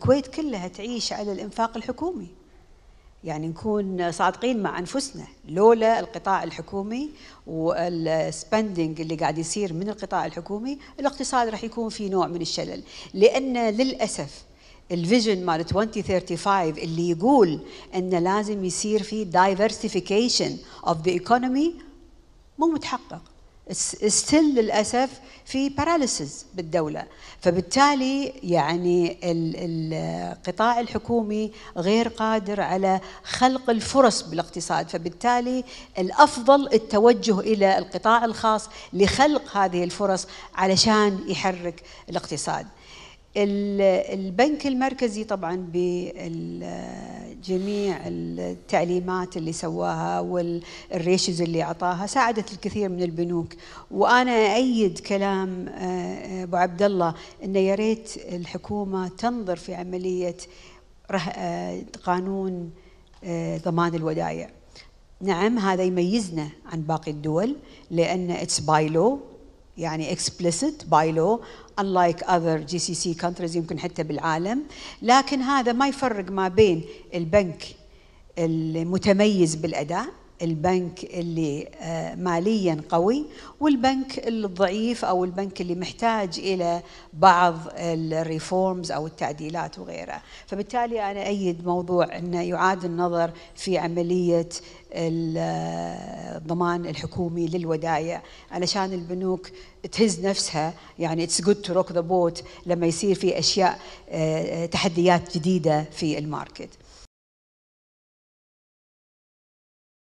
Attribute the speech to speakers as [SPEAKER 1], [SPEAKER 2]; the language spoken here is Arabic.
[SPEAKER 1] الكويت كلها تعيش
[SPEAKER 2] على الإنفاق الحكومي يعني نكون صادقين مع أنفسنا لولا القطاع الحكومي والسبندنج اللي قاعد يصير من القطاع الحكومي الاقتصاد راح يكون في نوع من الشلل لأن للأسف الفيجن مال 2035 اللي يقول أن لازم يصير في diversification of the economy مو متحقق ستيل للاسف في باراليسز بالدوله فبالتالي يعني القطاع الحكومي غير قادر على خلق الفرص بالاقتصاد فبالتالي الافضل التوجه الى القطاع الخاص لخلق هذه الفرص علشان يحرك الاقتصاد البنك المركزي طبعا بجميع التعليمات اللي سواها والريشز اللي اعطاها ساعدت الكثير من البنوك وانا ايد كلام آه، ابو عبد الله انه يا ريت الحكومه تنظر في عمليه آه، قانون آه، ضمان الودائع نعم هذا يميزنا عن باقي الدول لان اتس باي لو يعني explicit by law unlike other GCC countries يمكن حتى بالعالم لكن هذا ما يفرق ما بين البنك المتميز بالأداء البنك اللي آه، ماليا قوي والبنك الضعيف او البنك اللي محتاج الى بعض الريفورمز او التعديلات وغيرها، فبالتالي انا ايد موضوع انه يعاد النظر في عمليه آه، الضمان الحكومي للودائع علشان البنوك تهز نفسها يعني اتس جود تو روك ذا بوت لما يصير في اشياء آه، تحديات جديده في
[SPEAKER 1] الماركت.